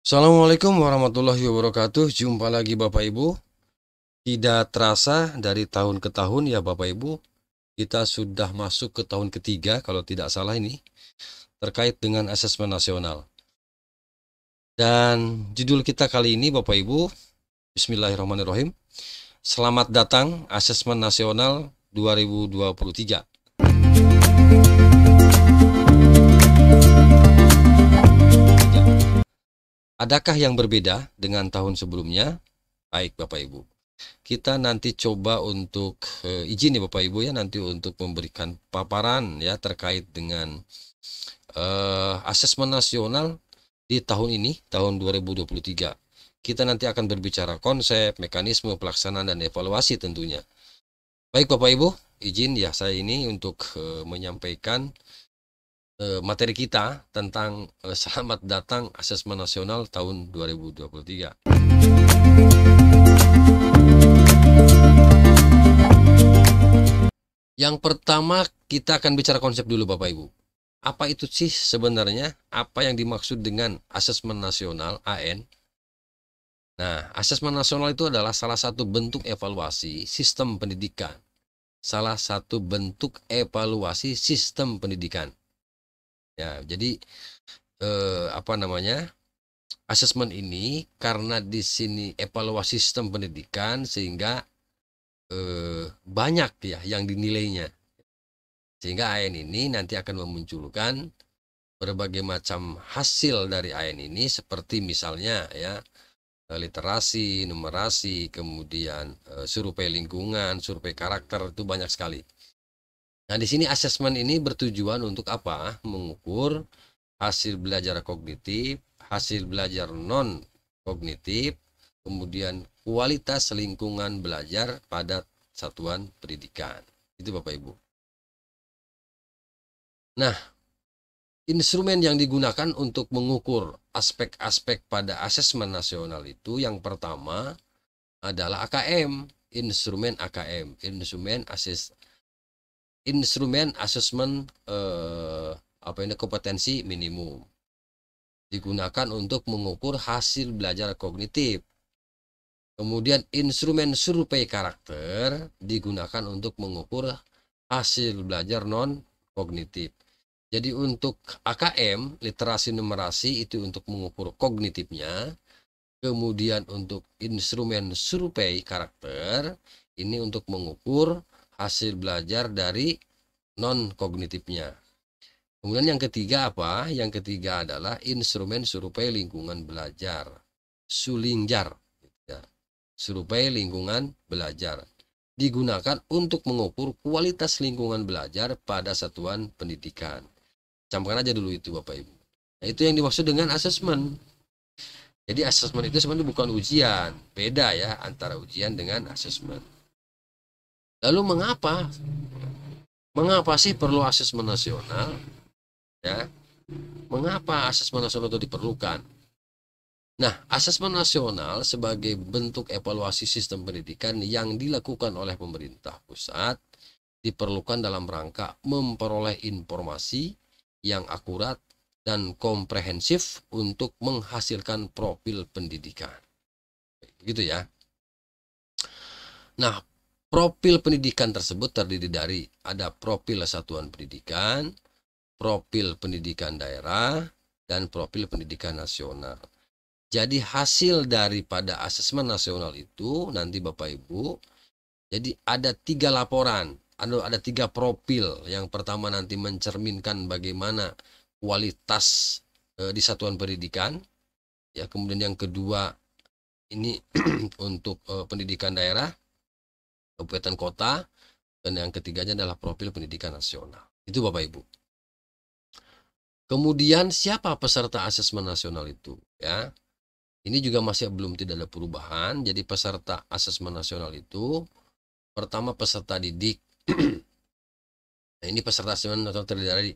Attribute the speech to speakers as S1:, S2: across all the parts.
S1: Assalamualaikum warahmatullahi wabarakatuh. Jumpa lagi Bapak Ibu. Tidak terasa dari tahun ke tahun ya Bapak Ibu, kita sudah masuk ke tahun ketiga kalau tidak salah ini terkait dengan asesmen nasional. Dan judul kita kali ini Bapak Ibu, Bismillahirrahmanirrahim. Selamat datang asesmen nasional 2023. Adakah yang berbeda dengan tahun sebelumnya? Baik Bapak Ibu. Kita nanti coba untuk e, izin ya Bapak Ibu ya nanti untuk memberikan paparan ya terkait dengan e, asesmen nasional di tahun ini tahun 2023. Kita nanti akan berbicara konsep, mekanisme pelaksanaan dan evaluasi tentunya. Baik Bapak Ibu, izin ya saya ini untuk e, menyampaikan Eh, materi kita tentang eh, selamat datang asesmen nasional tahun 2023. Yang pertama kita akan bicara konsep dulu Bapak Ibu. Apa itu sih sebenarnya apa yang dimaksud dengan asesmen nasional AN? Nah, asesmen nasional itu adalah salah satu bentuk evaluasi sistem pendidikan. Salah satu bentuk evaluasi sistem pendidikan Ya, jadi eh, apa namanya? Asesmen ini karena di sini evaluasi sistem pendidikan sehingga eh, banyak ya yang dinilainya. Sehingga AN ini nanti akan memunculkan berbagai macam hasil dari AN ini seperti misalnya ya eh, literasi, numerasi, kemudian eh, survei lingkungan, survei karakter itu banyak sekali. Nah, di sini asesmen ini bertujuan untuk apa? Mengukur hasil belajar kognitif, hasil belajar non kognitif, kemudian kualitas lingkungan belajar pada satuan pendidikan. Itu Bapak Ibu. Nah, instrumen yang digunakan untuk mengukur aspek-aspek pada asesmen nasional itu yang pertama adalah AKM, instrumen AKM, instrumen ases instrumen asesmen eh, apa ini kompetensi minimum digunakan untuk mengukur hasil belajar kognitif. Kemudian instrumen survei karakter digunakan untuk mengukur hasil belajar non kognitif. Jadi untuk AKM literasi numerasi itu untuk mengukur kognitifnya. Kemudian untuk instrumen survei karakter ini untuk mengukur hasil belajar dari non kognitifnya. Kemudian yang ketiga apa? Yang ketiga adalah instrumen survei lingkungan belajar, sulingjar, ya. survei lingkungan belajar digunakan untuk mengukur kualitas lingkungan belajar pada satuan pendidikan. Campurkan aja dulu itu Bapak Ibu. Nah, itu yang dimaksud dengan asesmen. Jadi asesmen itu sebenarnya bukan ujian, beda ya antara ujian dengan asesmen. Lalu mengapa? Mengapa sih perlu asesmen nasional? Ya. Mengapa asesmen nasional itu diperlukan? Nah, asesmen nasional sebagai bentuk evaluasi sistem pendidikan yang dilakukan oleh pemerintah pusat diperlukan dalam rangka memperoleh informasi yang akurat dan komprehensif untuk menghasilkan profil pendidikan. Gitu ya. Nah, Profil pendidikan tersebut terdiri dari ada profil satuan pendidikan, profil pendidikan daerah, dan profil pendidikan nasional. Jadi hasil daripada asesmen nasional itu nanti Bapak Ibu, jadi ada tiga laporan, ada, ada tiga profil. Yang pertama nanti mencerminkan bagaimana kualitas e, di satuan pendidikan. Ya, kemudian yang kedua ini untuk e, pendidikan daerah kabupaten kota, dan yang ketiganya adalah profil pendidikan nasional. Itu Bapak Ibu. Kemudian siapa peserta asesmen nasional itu? Ya, ini juga masih belum tidak ada perubahan. Jadi peserta asesmen nasional itu pertama peserta didik. nah, ini peserta asesmen nasional terdiri dari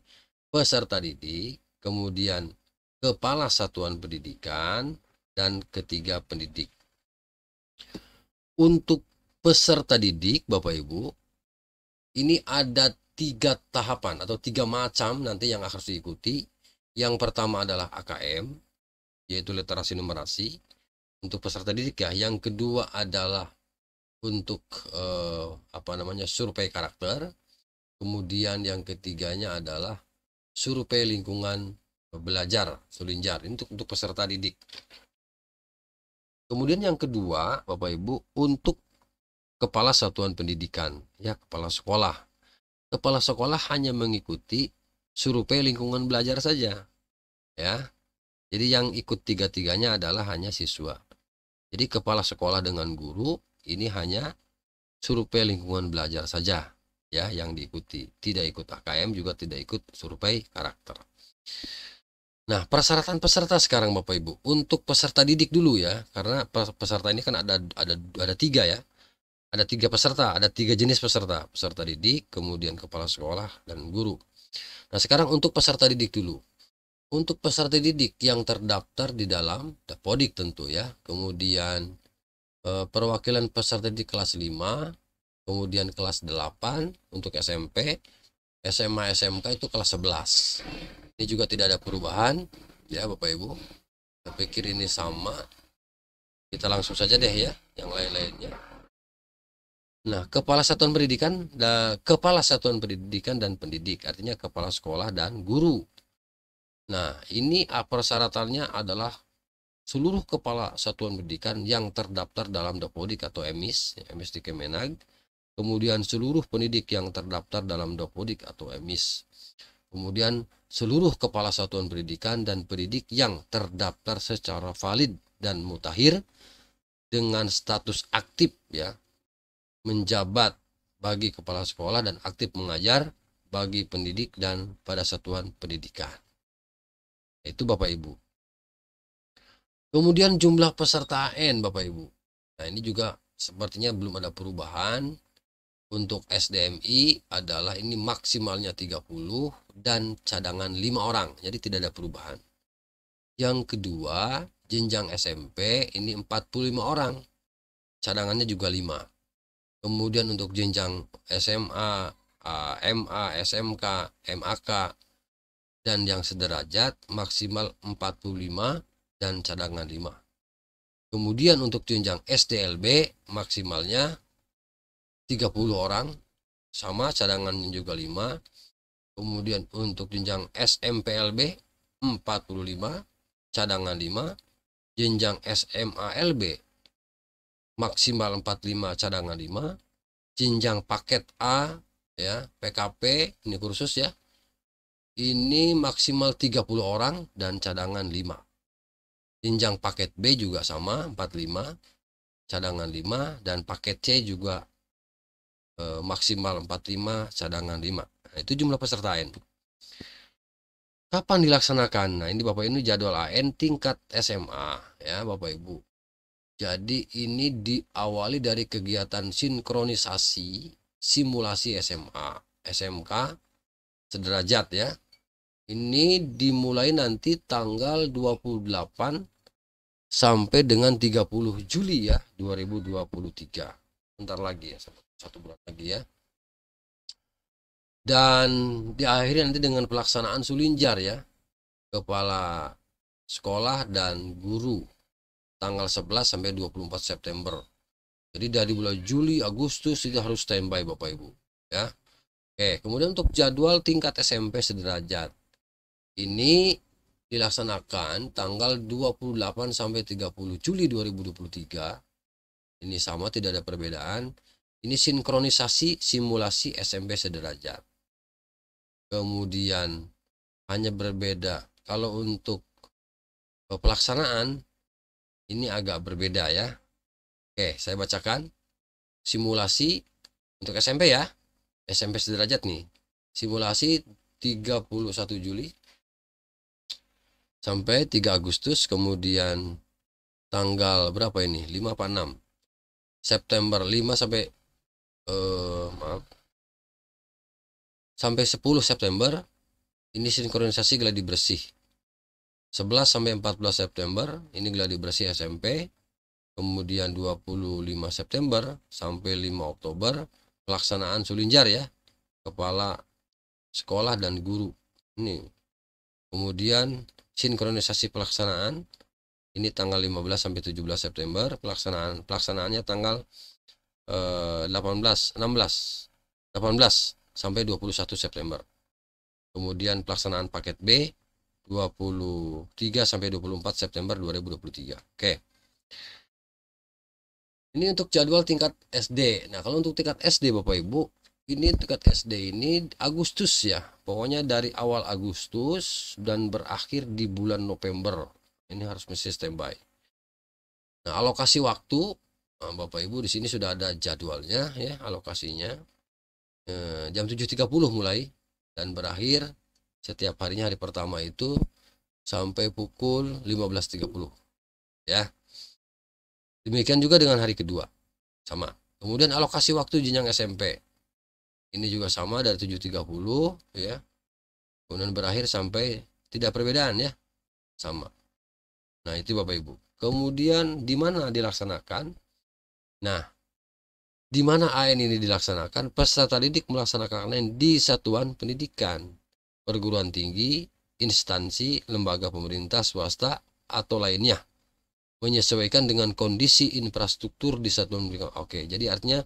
S1: peserta didik, kemudian kepala satuan pendidikan, dan ketiga pendidik. Untuk peserta didik Bapak Ibu ini ada tiga tahapan atau tiga macam nanti yang harus diikuti. Yang pertama adalah AKM, yaitu literasi numerasi untuk peserta didik ya. Yang kedua adalah untuk eh, apa namanya survei karakter. Kemudian yang ketiganya adalah survei lingkungan belajar sulinjar ini untuk, untuk peserta didik. Kemudian yang kedua, Bapak Ibu, untuk kepala satuan pendidikan, ya kepala sekolah. Kepala sekolah hanya mengikuti survei lingkungan belajar saja. Ya. Jadi yang ikut tiga-tiganya adalah hanya siswa. Jadi kepala sekolah dengan guru ini hanya survei lingkungan belajar saja ya yang diikuti. Tidak ikut AKM juga tidak ikut survei karakter. Nah, persyaratan peserta sekarang Bapak Ibu. Untuk peserta didik dulu ya, karena peserta ini kan ada ada ada tiga ya ada tiga peserta, ada tiga jenis peserta, peserta didik, kemudian kepala sekolah dan guru. Nah sekarang untuk peserta didik dulu. Untuk peserta didik yang terdaftar di dalam Dapodik tentu ya, kemudian eh, perwakilan peserta didik kelas 5, kemudian kelas 8 untuk SMP, SMA SMK itu kelas 11. Ini juga tidak ada perubahan ya Bapak Ibu. Saya pikir ini sama. Kita langsung saja deh ya yang lain-lainnya. Nah, kepala satuan pendidikan, da, kepala satuan pendidikan dan pendidik, artinya kepala sekolah dan guru. Nah, ini persyaratannya adalah seluruh kepala satuan pendidikan yang terdaftar dalam Dapodik atau EMIS, EMIS ya, di Kemenag, kemudian seluruh pendidik yang terdaftar dalam Dapodik atau EMIS, kemudian seluruh kepala satuan pendidikan dan pendidik yang terdaftar secara valid dan mutakhir dengan status aktif ya menjabat bagi kepala sekolah dan aktif mengajar bagi pendidik dan pada satuan pendidikan. Itu Bapak Ibu. Kemudian jumlah peserta AN Bapak Ibu. Nah ini juga sepertinya belum ada perubahan. Untuk SDMI adalah ini maksimalnya 30 dan cadangan 5 orang. Jadi tidak ada perubahan. Yang kedua, jenjang SMP ini 45 orang. Cadangannya juga 5 kemudian untuk jenjang SMA, MA, SMK, MAK dan yang sederajat maksimal 45 dan cadangan 5. Kemudian untuk jenjang SDLB maksimalnya 30 orang sama cadangan juga 5. Kemudian untuk jenjang SMPLB 45 cadangan 5, jenjang SMALB maksimal 45 cadangan 5 jenjang paket A ya PKP ini kursus ya ini maksimal 30 orang dan cadangan 5 jenjang paket B juga sama 45 cadangan 5 dan paket C juga eh, maksimal 45 cadangan 5 nah, itu jumlah peserta AN kapan dilaksanakan nah ini Bapak ini jadwal AN tingkat SMA ya Bapak Ibu jadi ini diawali dari kegiatan sinkronisasi simulasi SMA, SMK sederajat ya. Ini dimulai nanti tanggal 28 sampai dengan 30 Juli ya 2023. Bentar lagi ya, satu bulan lagi ya. Dan diakhiri nanti dengan pelaksanaan sulinjar ya. Kepala sekolah dan guru tanggal 11 sampai 24 September. Jadi dari bulan Juli, Agustus itu harus standby Bapak Ibu, ya. Oke, kemudian untuk jadwal tingkat SMP sederajat. Ini dilaksanakan tanggal 28 sampai 30 Juli 2023. Ini sama tidak ada perbedaan. Ini sinkronisasi simulasi SMP sederajat. Kemudian hanya berbeda kalau untuk eh, pelaksanaan ini agak berbeda ya. Oke, saya bacakan simulasi untuk SMP ya. SMP sederajat nih. Simulasi 31 Juli sampai 3 Agustus, kemudian tanggal berapa ini? 5 apa 6? September 5 sampai eh maaf. Sampai 10 September ini sinkronisasi geladi bersih 11 sampai 14 September ini geladi bersih SMP. Kemudian 25 September sampai 5 Oktober pelaksanaan Sulinjar ya. Kepala sekolah dan guru. Ini. Kemudian sinkronisasi pelaksanaan ini tanggal 15 sampai 17 September pelaksanaan pelaksanaannya tanggal eh, 18 16 18 sampai 21 September. Kemudian pelaksanaan paket B 23 sampai 24 September 2023. Oke. Ini untuk jadwal tingkat SD. Nah, kalau untuk tingkat SD Bapak Ibu, ini tingkat SD ini Agustus ya. Pokoknya dari awal Agustus dan berakhir di bulan November. Ini harus mesti standby. Nah, alokasi waktu eh, Bapak Ibu di sini sudah ada jadwalnya ya, alokasinya. Eh, jam 7.30 mulai dan berakhir setiap harinya hari pertama itu sampai pukul 15.30 ya demikian juga dengan hari kedua sama kemudian alokasi waktu jenjang SMP ini juga sama dari 7.30 ya kemudian berakhir sampai tidak perbedaan ya sama nah itu Bapak Ibu kemudian di mana dilaksanakan nah di mana AN ini dilaksanakan peserta didik AN di satuan pendidikan perguruan tinggi, instansi, lembaga pemerintah swasta, atau lainnya menyesuaikan dengan kondisi infrastruktur di saat pendidikan. oke jadi artinya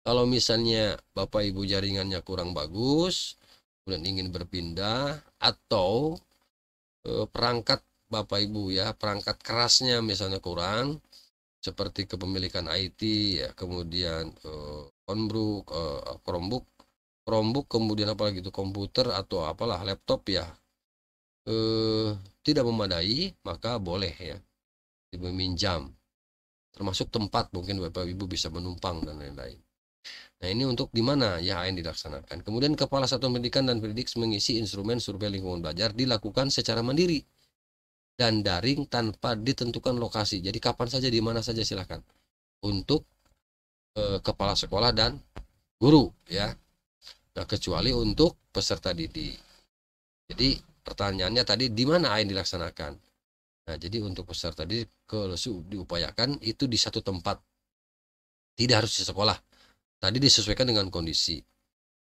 S1: kalau misalnya bapak ibu jaringannya kurang bagus kemudian ingin berpindah atau e, perangkat bapak ibu ya perangkat kerasnya misalnya kurang seperti kepemilikan IT ya kemudian e, eh, onbrook, e, Chromebook eh, Chromebook kemudian apalagi itu komputer atau apalah laptop ya eh, tidak memadai maka boleh ya meminjam termasuk tempat mungkin bapak ibu bisa menumpang dan lain-lain. Nah ini untuk di mana ya, yang dilaksanakan. Kemudian kepala satuan pendidikan dan pendidik mengisi instrumen survei lingkungan belajar dilakukan secara mandiri dan daring tanpa ditentukan lokasi. Jadi kapan saja di mana saja silahkan untuk eh, kepala sekolah dan guru ya Nah, kecuali untuk peserta didik. Jadi pertanyaannya tadi di mana AIN dilaksanakan? Nah, jadi untuk peserta didik kalau diupayakan itu di satu tempat. Tidak harus di sekolah. Tadi disesuaikan dengan kondisi.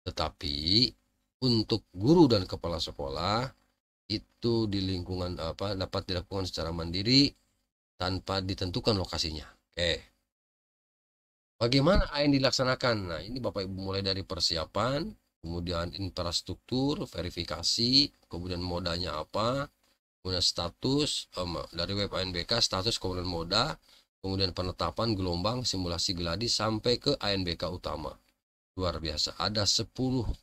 S1: Tetapi untuk guru dan kepala sekolah itu di lingkungan apa dapat dilakukan secara mandiri tanpa ditentukan lokasinya. Oke. Bagaimana AIN dilaksanakan? Nah, ini Bapak Ibu mulai dari persiapan, kemudian infrastruktur, verifikasi, kemudian modanya apa, kemudian status um, dari web ANBK, status kemudian moda, kemudian penetapan gelombang, simulasi geladi sampai ke ANBK utama. Luar biasa, ada 10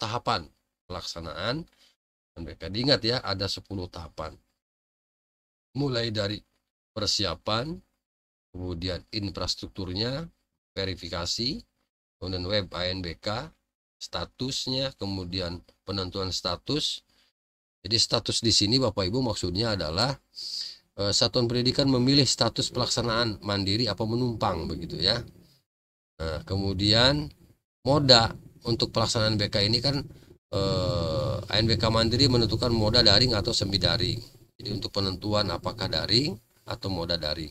S1: tahapan pelaksanaan ANBK. Diingat ya, ada 10 tahapan. Mulai dari persiapan, kemudian infrastrukturnya, verifikasi, kemudian web ANBK, statusnya, kemudian penentuan status. Jadi status di sini Bapak Ibu maksudnya adalah eh, satuan pendidikan memilih status pelaksanaan mandiri apa menumpang begitu ya. Nah, kemudian moda untuk pelaksanaan BK ini kan eh, ANBK Mandiri menentukan moda daring atau semi daring. Jadi untuk penentuan apakah daring atau moda daring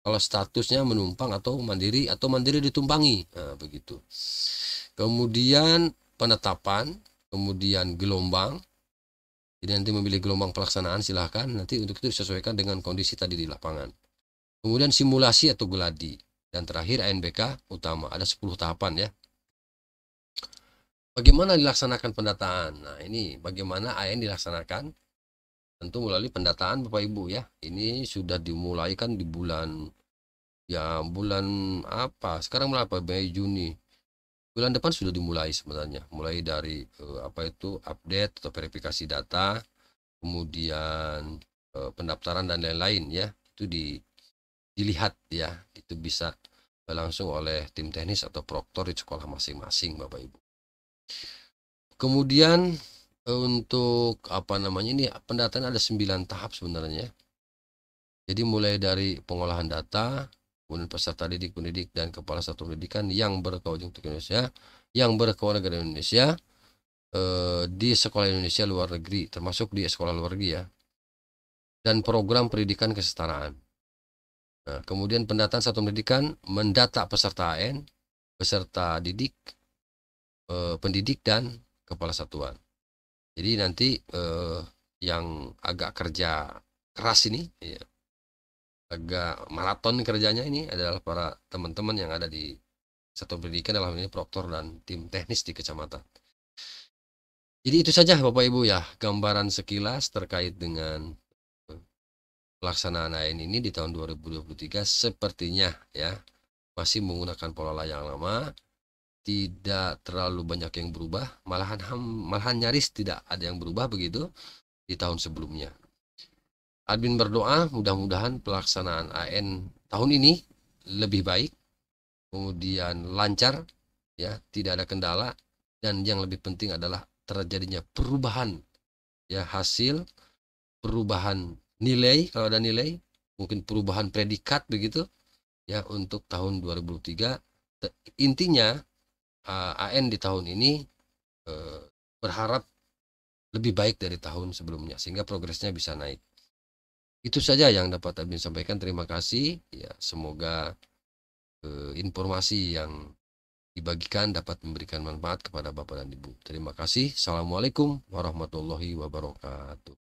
S1: kalau statusnya menumpang atau mandiri atau mandiri ditumpangi nah, begitu kemudian penetapan kemudian gelombang jadi nanti memilih gelombang pelaksanaan silahkan nanti untuk itu disesuaikan dengan kondisi tadi di lapangan kemudian simulasi atau geladi dan terakhir ANBK utama ada 10 tahapan ya bagaimana dilaksanakan pendataan nah ini bagaimana AN dilaksanakan tentu melalui pendataan Bapak Ibu ya. Ini sudah dimulai kan di bulan ya bulan apa? Sekarang berapa? Mei Juni. Bulan depan sudah dimulai sebenarnya. Mulai dari eh, apa itu update atau verifikasi data, kemudian eh, pendaftaran dan lain-lain ya. Itu di dilihat ya. Itu bisa langsung oleh tim teknis atau proktor di sekolah masing-masing Bapak Ibu. Kemudian untuk apa namanya ini pendataan ada 9 tahap sebenarnya. Jadi mulai dari pengolahan data, kemudian peserta didik pendidik dan kepala satu pendidikan yang berkewajiban untuk Indonesia, yang berkewajiban Indonesia eh, di sekolah Indonesia luar negeri, termasuk di sekolah luar negeri ya. Dan program pendidikan kesetaraan. Nah, kemudian pendataan satu pendidikan mendata peserta AN, peserta didik, eh, pendidik dan kepala satuan. Jadi nanti eh, yang agak kerja keras ini, ya, agak maraton kerjanya ini adalah para teman-teman yang ada di satu pendidikan dalam ini proktor dan tim teknis di kecamatan. Jadi itu saja Bapak Ibu ya gambaran sekilas terkait dengan eh, pelaksanaan AN ini di tahun 2023 sepertinya ya masih menggunakan pola yang lama tidak terlalu banyak yang berubah malahan malahan nyaris tidak ada yang berubah begitu di tahun sebelumnya admin berdoa mudah-mudahan pelaksanaan AN tahun ini lebih baik kemudian lancar ya tidak ada kendala dan yang lebih penting adalah terjadinya perubahan ya hasil perubahan nilai kalau ada nilai mungkin perubahan predikat begitu ya untuk tahun 2023 intinya Eh, AN di tahun ini uh, berharap lebih baik dari tahun sebelumnya sehingga progresnya bisa naik. Itu saja yang dapat Abin sampaikan. Terima kasih. Ya, semoga uh, informasi yang dibagikan dapat memberikan manfaat kepada Bapak dan Ibu. Terima kasih. Assalamualaikum warahmatullahi wabarakatuh.